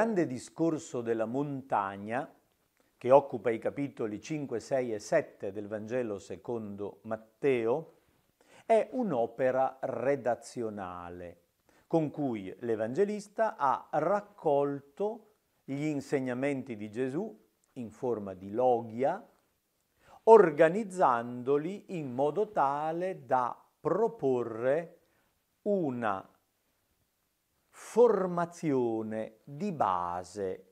grande discorso della montagna, che occupa i capitoli 5, 6 e 7 del Vangelo secondo Matteo, è un'opera redazionale con cui l'Evangelista ha raccolto gli insegnamenti di Gesù in forma di logia, organizzandoli in modo tale da proporre una formazione di base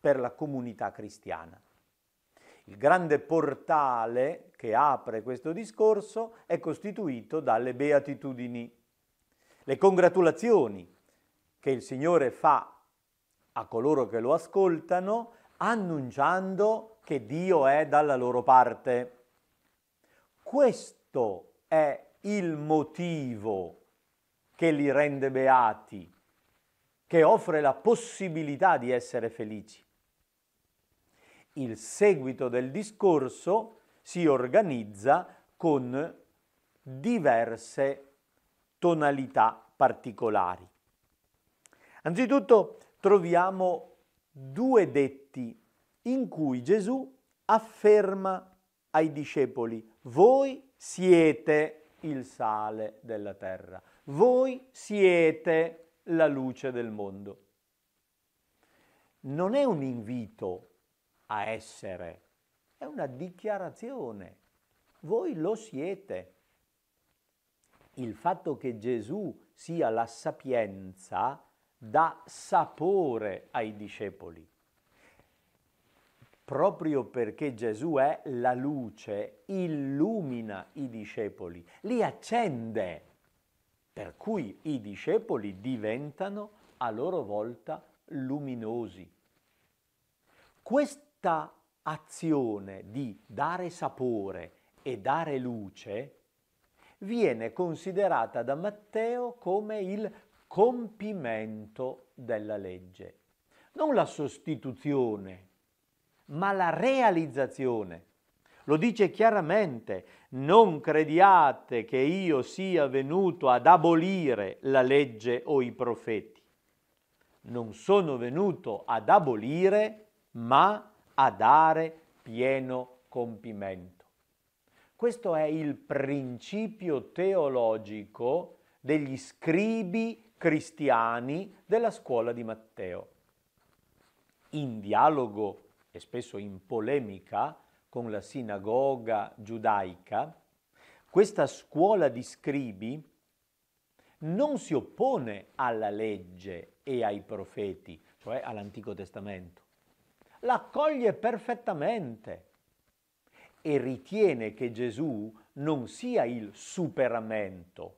per la comunità cristiana. Il grande portale che apre questo discorso è costituito dalle beatitudini, le congratulazioni che il Signore fa a coloro che lo ascoltano annunciando che Dio è dalla loro parte. Questo è il motivo che li rende beati, che offre la possibilità di essere felici. Il seguito del discorso si organizza con diverse tonalità particolari. Anzitutto troviamo due detti in cui Gesù afferma ai discepoli, voi siete il sale della terra, voi siete la luce del mondo. Non è un invito a essere, è una dichiarazione. Voi lo siete. Il fatto che Gesù sia la sapienza dà sapore ai discepoli. Proprio perché Gesù è la luce, illumina i discepoli, li accende per cui i discepoli diventano a loro volta luminosi. Questa azione di dare sapore e dare luce viene considerata da Matteo come il compimento della legge, non la sostituzione, ma la realizzazione lo dice chiaramente, non crediate che io sia venuto ad abolire la legge o i profeti. Non sono venuto ad abolire, ma a dare pieno compimento. Questo è il principio teologico degli scribi cristiani della scuola di Matteo. In dialogo e spesso in polemica con la sinagoga giudaica, questa scuola di scribi non si oppone alla legge e ai profeti, cioè all'Antico Testamento. L'accoglie perfettamente e ritiene che Gesù non sia il superamento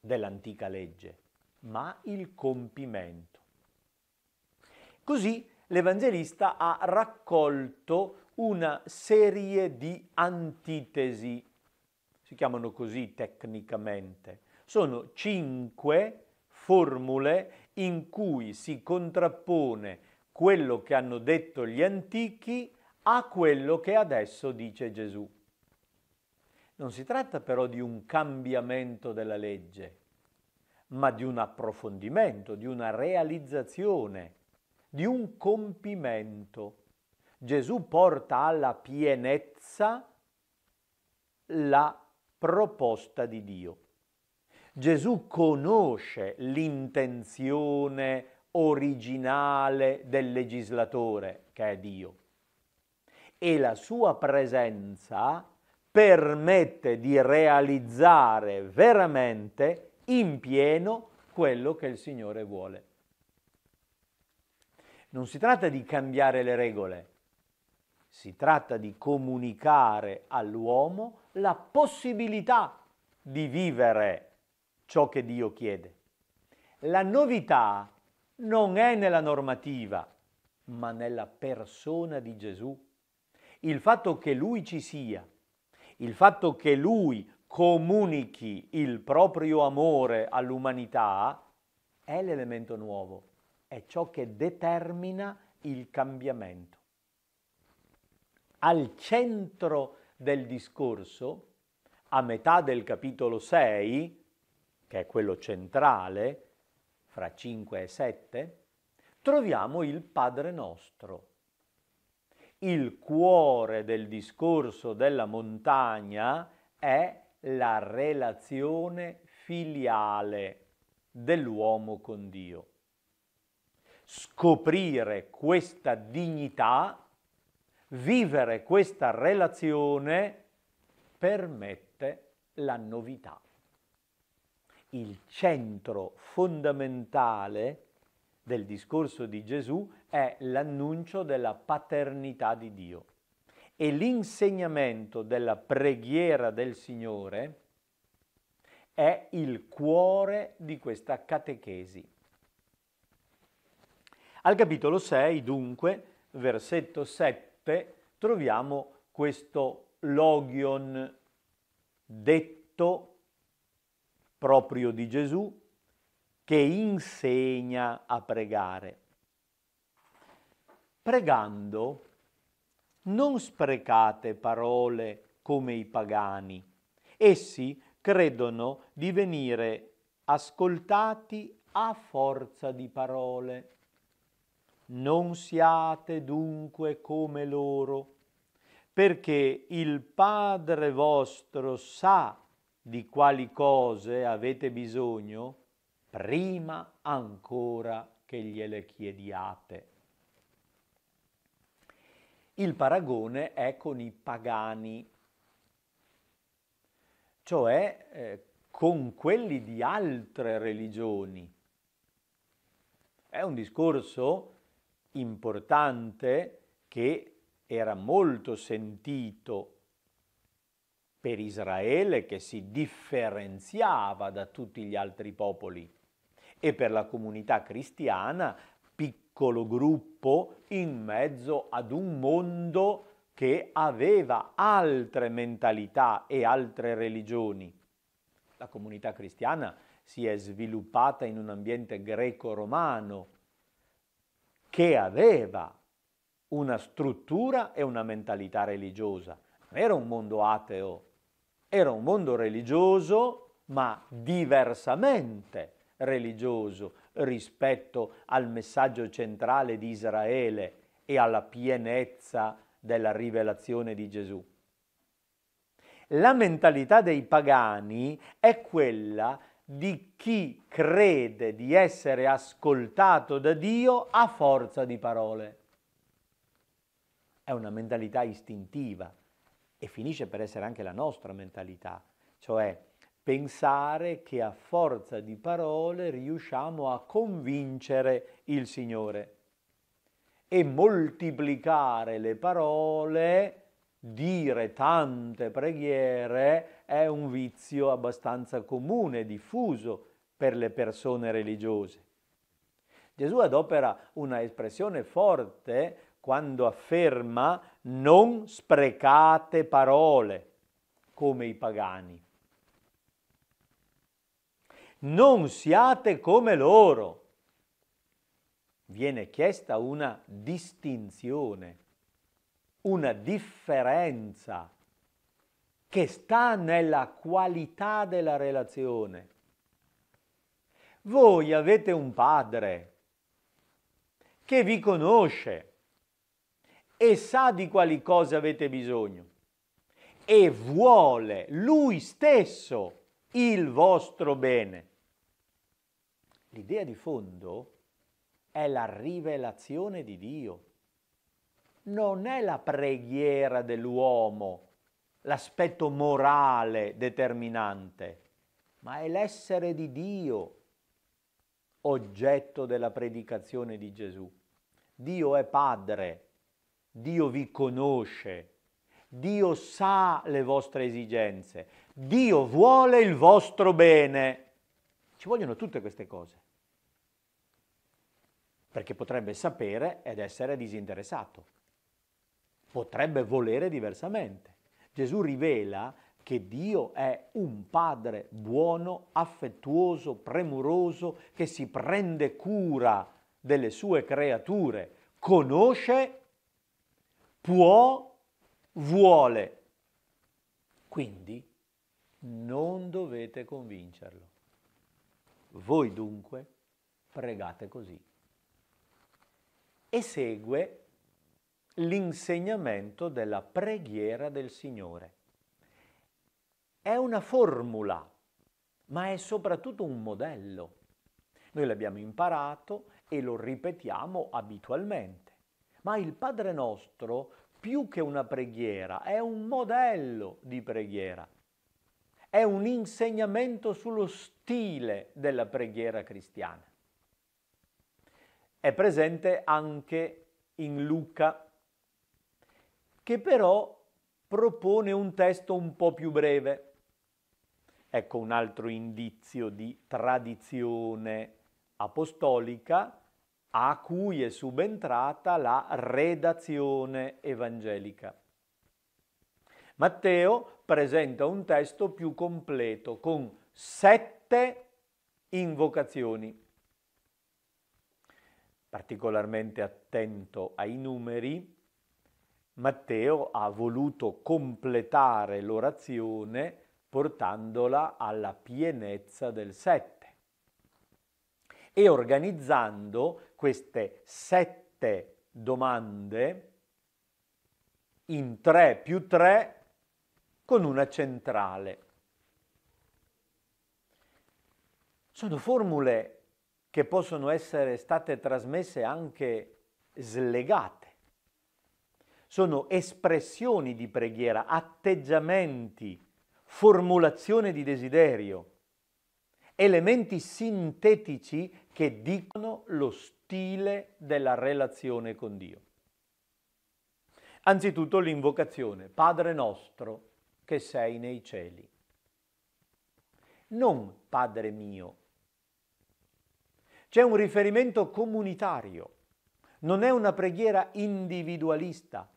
dell'antica legge, ma il compimento. Così l'Evangelista ha raccolto una serie di antitesi, si chiamano così tecnicamente. Sono cinque formule in cui si contrappone quello che hanno detto gli antichi a quello che adesso dice Gesù. Non si tratta però di un cambiamento della legge, ma di un approfondimento, di una realizzazione, di un compimento. Gesù porta alla pienezza la proposta di Dio. Gesù conosce l'intenzione originale del legislatore, che è Dio, e la sua presenza permette di realizzare veramente in pieno quello che il Signore vuole. Non si tratta di cambiare le regole, si tratta di comunicare all'uomo la possibilità di vivere ciò che Dio chiede. La novità non è nella normativa, ma nella persona di Gesù. Il fatto che Lui ci sia, il fatto che Lui comunichi il proprio amore all'umanità è l'elemento nuovo, è ciò che determina il cambiamento al centro del discorso, a metà del capitolo 6, che è quello centrale, fra 5 e 7, troviamo il Padre nostro. Il cuore del discorso della montagna è la relazione filiale dell'uomo con Dio. Scoprire questa dignità Vivere questa relazione permette la novità. Il centro fondamentale del discorso di Gesù è l'annuncio della paternità di Dio e l'insegnamento della preghiera del Signore è il cuore di questa catechesi. Al capitolo 6, dunque, versetto 7, notte troviamo questo logion detto proprio di Gesù che insegna a pregare. Pregando non sprecate parole come i pagani. Essi credono di venire ascoltati a forza di parole. Non siate dunque come loro, perché il Padre vostro sa di quali cose avete bisogno prima ancora che gliele chiediate. Il paragone è con i pagani, cioè eh, con quelli di altre religioni. È un discorso importante che era molto sentito per Israele che si differenziava da tutti gli altri popoli e per la comunità cristiana piccolo gruppo in mezzo ad un mondo che aveva altre mentalità e altre religioni. La comunità cristiana si è sviluppata in un ambiente greco-romano che aveva una struttura e una mentalità religiosa. Non era un mondo ateo, era un mondo religioso, ma diversamente religioso rispetto al messaggio centrale di Israele e alla pienezza della rivelazione di Gesù. La mentalità dei pagani è quella di chi crede di essere ascoltato da Dio a forza di parole. È una mentalità istintiva e finisce per essere anche la nostra mentalità, cioè pensare che a forza di parole riusciamo a convincere il Signore e moltiplicare le parole, dire tante preghiere è un vizio abbastanza comune, diffuso per le persone religiose. Gesù adopera una espressione forte quando afferma non sprecate parole come i pagani. Non siate come loro. Viene chiesta una distinzione, una differenza che sta nella qualità della relazione. Voi avete un padre che vi conosce e sa di quali cose avete bisogno e vuole lui stesso il vostro bene. L'idea di fondo è la rivelazione di Dio, non è la preghiera dell'uomo l'aspetto morale determinante, ma è l'essere di Dio oggetto della predicazione di Gesù. Dio è Padre, Dio vi conosce, Dio sa le vostre esigenze, Dio vuole il vostro bene. Ci vogliono tutte queste cose, perché potrebbe sapere ed essere disinteressato, potrebbe volere diversamente. Gesù rivela che Dio è un padre buono, affettuoso, premuroso, che si prende cura delle sue creature, conosce, può, vuole. Quindi non dovete convincerlo. Voi dunque pregate così. E segue l'insegnamento della preghiera del Signore. È una formula, ma è soprattutto un modello. Noi l'abbiamo imparato e lo ripetiamo abitualmente, ma il Padre nostro, più che una preghiera, è un modello di preghiera, è un insegnamento sullo stile della preghiera cristiana. È presente anche in Luca che però propone un testo un po' più breve. Ecco un altro indizio di tradizione apostolica a cui è subentrata la redazione evangelica. Matteo presenta un testo più completo con sette invocazioni. Particolarmente attento ai numeri, Matteo ha voluto completare l'orazione portandola alla pienezza del sette e organizzando queste sette domande in 3 più 3 con una centrale. Sono formule che possono essere state trasmesse anche slegate sono espressioni di preghiera, atteggiamenti, formulazione di desiderio, elementi sintetici che dicono lo stile della relazione con Dio. Anzitutto l'invocazione, Padre nostro che sei nei cieli. Non Padre mio. C'è un riferimento comunitario, non è una preghiera individualista,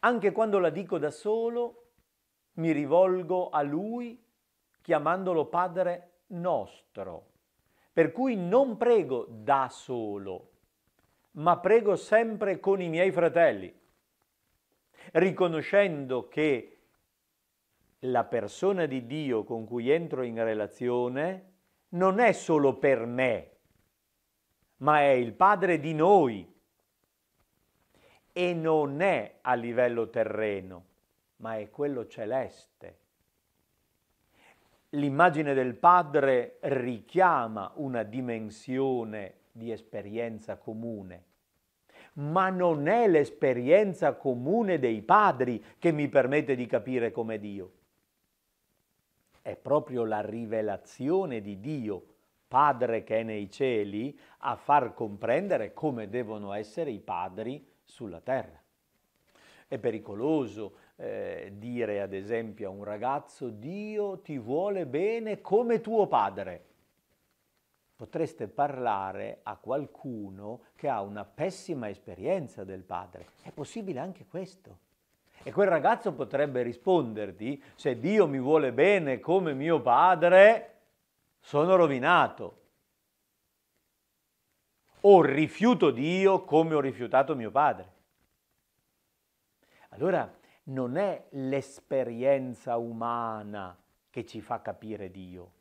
anche quando la dico da solo, mi rivolgo a Lui chiamandolo Padre nostro. Per cui non prego da solo, ma prego sempre con i miei fratelli, riconoscendo che la persona di Dio con cui entro in relazione non è solo per me, ma è il Padre di noi e non è a livello terreno, ma è quello celeste. L'immagine del Padre richiama una dimensione di esperienza comune, ma non è l'esperienza comune dei padri che mi permette di capire come Dio. È proprio la rivelazione di Dio, Padre che è nei cieli, a far comprendere come devono essere i padri sulla terra. È pericoloso eh, dire ad esempio a un ragazzo Dio ti vuole bene come tuo padre. Potreste parlare a qualcuno che ha una pessima esperienza del padre. È possibile anche questo. E quel ragazzo potrebbe risponderti, se Dio mi vuole bene come mio padre, sono rovinato o rifiuto Dio come ho rifiutato mio padre. Allora non è l'esperienza umana che ci fa capire Dio,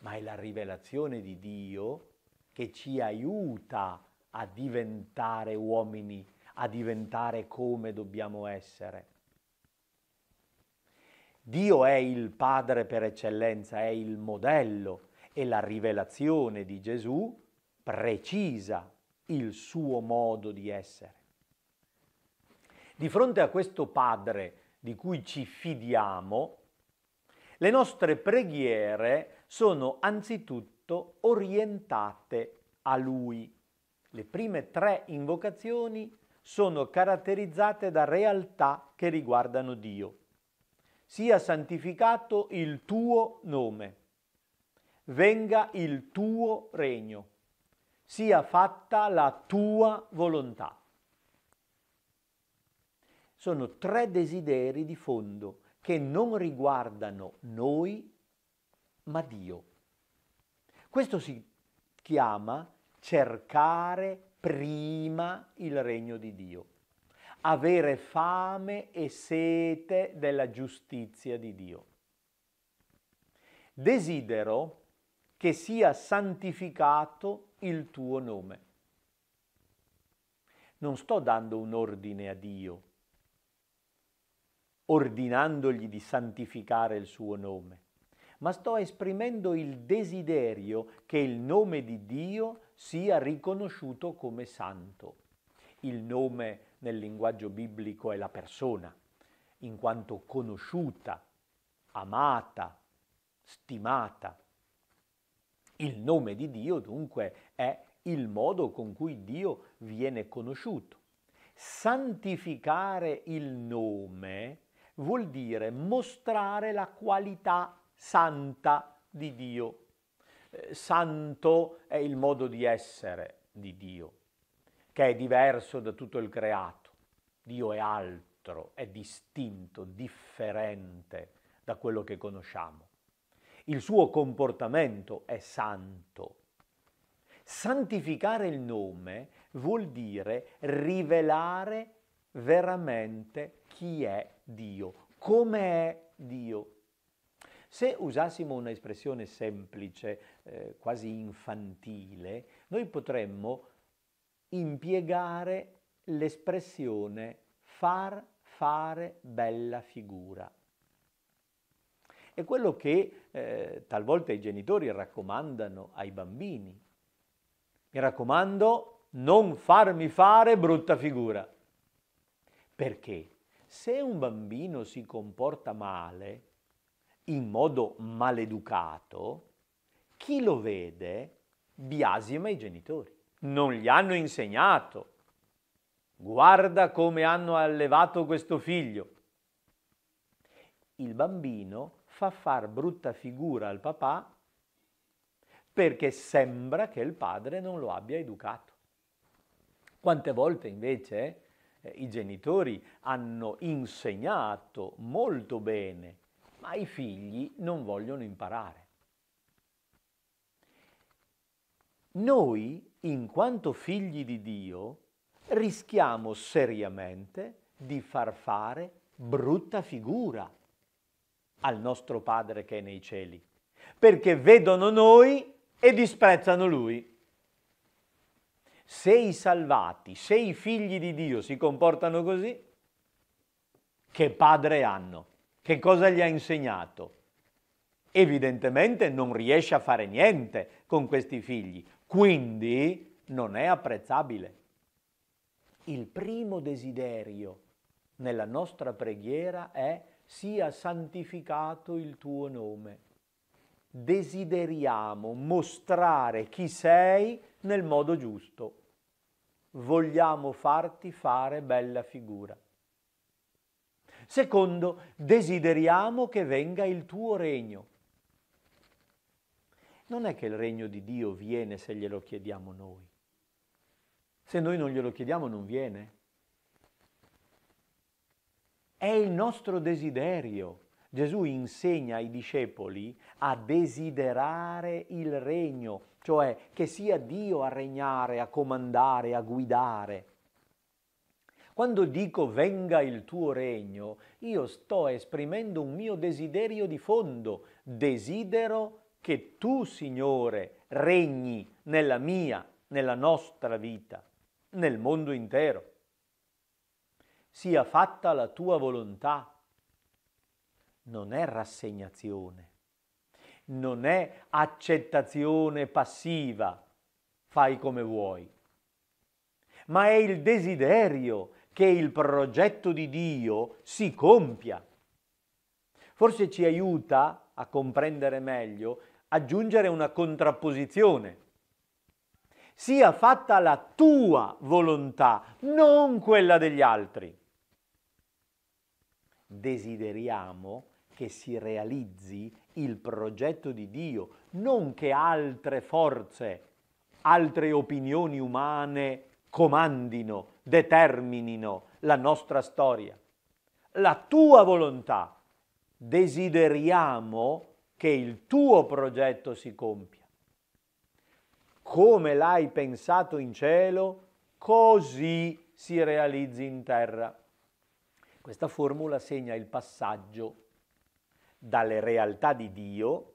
ma è la rivelazione di Dio che ci aiuta a diventare uomini, a diventare come dobbiamo essere. Dio è il Padre per eccellenza, è il modello e la rivelazione di Gesù precisa il suo modo di essere. Di fronte a questo Padre di cui ci fidiamo, le nostre preghiere sono anzitutto orientate a Lui. Le prime tre invocazioni sono caratterizzate da realtà che riguardano Dio. Sia santificato il tuo nome, venga il tuo regno sia fatta la tua volontà. Sono tre desideri di fondo che non riguardano noi, ma Dio. Questo si chiama cercare prima il regno di Dio, avere fame e sete della giustizia di Dio. Desidero che sia santificato il tuo nome. Non sto dando un ordine a Dio, ordinandogli di santificare il suo nome, ma sto esprimendo il desiderio che il nome di Dio sia riconosciuto come santo. Il nome nel linguaggio biblico è la persona, in quanto conosciuta, amata, stimata. Il nome di Dio dunque è il modo con cui Dio viene conosciuto. Santificare il nome vuol dire mostrare la qualità santa di Dio. Eh, santo è il modo di essere di Dio, che è diverso da tutto il creato. Dio è altro, è distinto, differente da quello che conosciamo il suo comportamento è santo. Santificare il nome vuol dire rivelare veramente chi è Dio, come è Dio. Se usassimo un'espressione semplice, eh, quasi infantile, noi potremmo impiegare l'espressione far fare bella figura è quello che eh, talvolta i genitori raccomandano ai bambini. Mi raccomando, non farmi fare brutta figura. Perché se un bambino si comporta male, in modo maleducato, chi lo vede biasima i genitori. Non gli hanno insegnato. Guarda come hanno allevato questo figlio. Il bambino fa far brutta figura al papà perché sembra che il padre non lo abbia educato. Quante volte invece eh, i genitori hanno insegnato molto bene, ma i figli non vogliono imparare. Noi, in quanto figli di Dio, rischiamo seriamente di far fare brutta figura al nostro Padre che è nei cieli, perché vedono noi e disprezzano Lui. Se i salvati, se i figli di Dio si comportano così, che padre hanno? Che cosa gli ha insegnato? Evidentemente non riesce a fare niente con questi figli, quindi non è apprezzabile. Il primo desiderio nella nostra preghiera è sia santificato il tuo nome. Desideriamo mostrare chi sei nel modo giusto. Vogliamo farti fare bella figura. Secondo, desideriamo che venga il tuo regno. Non è che il regno di Dio viene se glielo chiediamo noi. Se noi non glielo chiediamo non viene. È il nostro desiderio. Gesù insegna ai discepoli a desiderare il regno, cioè che sia Dio a regnare, a comandare, a guidare. Quando dico venga il tuo regno, io sto esprimendo un mio desiderio di fondo. Desidero che tu, Signore, regni nella mia, nella nostra vita, nel mondo intero sia fatta la tua volontà. Non è rassegnazione, non è accettazione passiva, fai come vuoi, ma è il desiderio che il progetto di Dio si compia. Forse ci aiuta a comprendere meglio aggiungere una contrapposizione. Sia fatta la tua volontà, non quella degli altri desideriamo che si realizzi il progetto di Dio, non che altre forze, altre opinioni umane comandino, determinino la nostra storia. La tua volontà, desideriamo che il tuo progetto si compia. Come l'hai pensato in cielo, così si realizzi in terra. Questa formula segna il passaggio dalle realtà di Dio,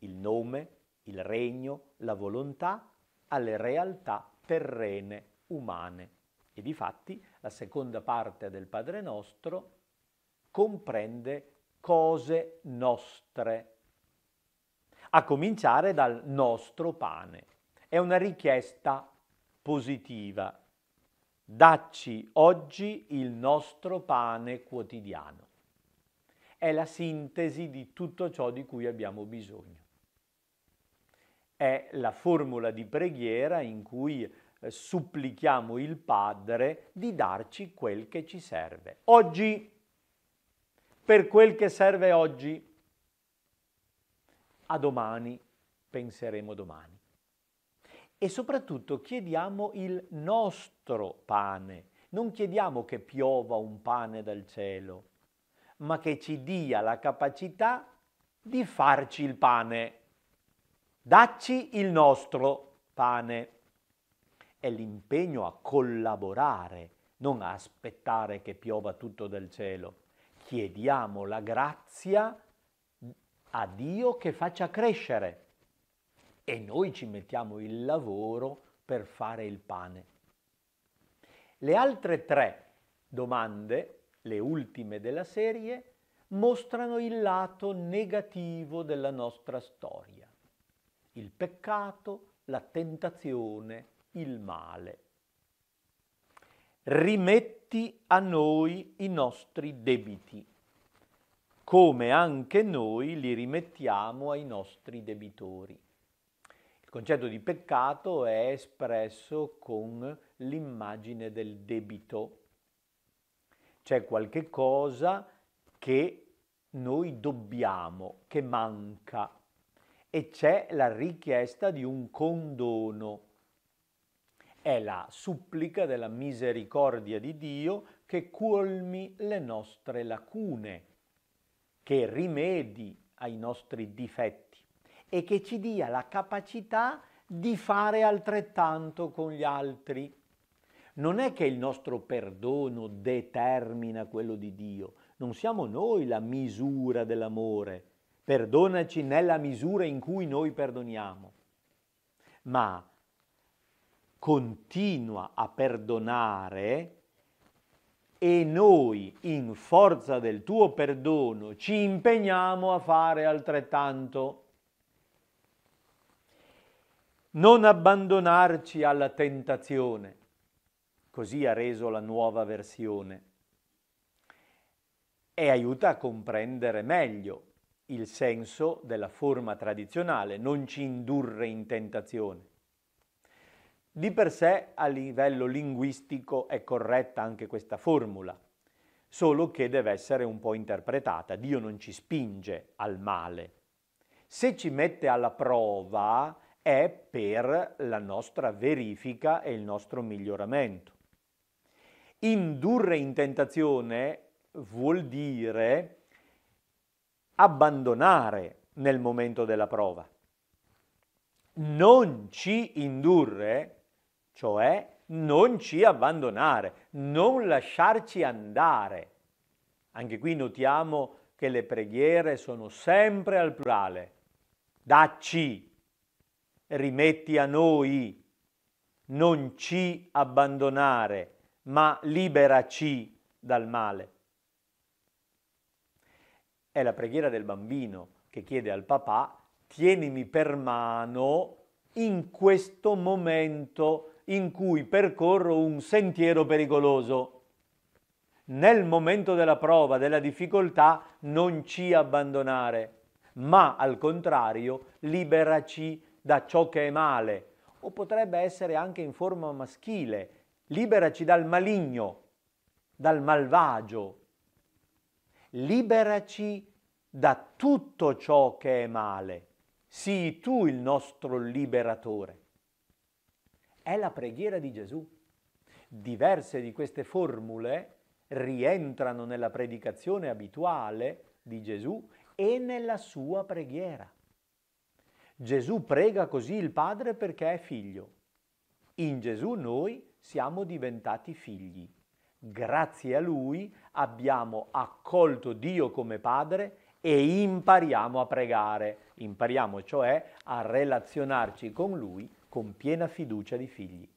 il nome, il regno, la volontà, alle realtà terrene, umane. E di fatti la seconda parte del Padre nostro comprende cose nostre, a cominciare dal nostro pane. È una richiesta positiva Dacci oggi il nostro pane quotidiano. È la sintesi di tutto ciò di cui abbiamo bisogno. È la formula di preghiera in cui eh, supplichiamo il Padre di darci quel che ci serve. Oggi, per quel che serve oggi, a domani penseremo domani e soprattutto chiediamo il nostro pane. Non chiediamo che piova un pane dal cielo, ma che ci dia la capacità di farci il pane. Dacci il nostro pane. È l'impegno a collaborare, non a aspettare che piova tutto dal cielo. Chiediamo la grazia a Dio che faccia crescere e noi ci mettiamo il lavoro per fare il pane. Le altre tre domande, le ultime della serie, mostrano il lato negativo della nostra storia, il peccato, la tentazione, il male. Rimetti a noi i nostri debiti, come anche noi li rimettiamo ai nostri debitori. Il concetto di peccato è espresso con l'immagine del debito. C'è qualche cosa che noi dobbiamo, che manca e c'è la richiesta di un condono. È la supplica della misericordia di Dio che colmi le nostre lacune, che rimedi ai nostri difetti e che ci dia la capacità di fare altrettanto con gli altri. Non è che il nostro perdono determina quello di Dio, non siamo noi la misura dell'amore, perdonaci nella misura in cui noi perdoniamo, ma continua a perdonare e noi in forza del tuo perdono ci impegniamo a fare altrettanto non abbandonarci alla tentazione, così ha reso la nuova versione, e aiuta a comprendere meglio il senso della forma tradizionale, non ci indurre in tentazione. Di per sé a livello linguistico è corretta anche questa formula, solo che deve essere un po' interpretata. Dio non ci spinge al male. Se ci mette alla prova, è per la nostra verifica e il nostro miglioramento. Indurre in tentazione vuol dire abbandonare nel momento della prova. Non ci indurre, cioè non ci abbandonare, non lasciarci andare. Anche qui notiamo che le preghiere sono sempre al plurale. Dacci, rimetti a noi, non ci abbandonare, ma liberaci dal male. È la preghiera del bambino che chiede al papà, tienimi per mano in questo momento in cui percorro un sentiero pericoloso. Nel momento della prova, della difficoltà, non ci abbandonare, ma al contrario, liberaci da ciò che è male, o potrebbe essere anche in forma maschile, liberaci dal maligno, dal malvagio, liberaci da tutto ciò che è male. Sii tu il nostro liberatore. È la preghiera di Gesù. Diverse di queste formule rientrano nella predicazione abituale di Gesù e nella sua preghiera. Gesù prega così il Padre perché è figlio. In Gesù noi siamo diventati figli. Grazie a Lui abbiamo accolto Dio come Padre e impariamo a pregare, impariamo cioè a relazionarci con Lui con piena fiducia di figli.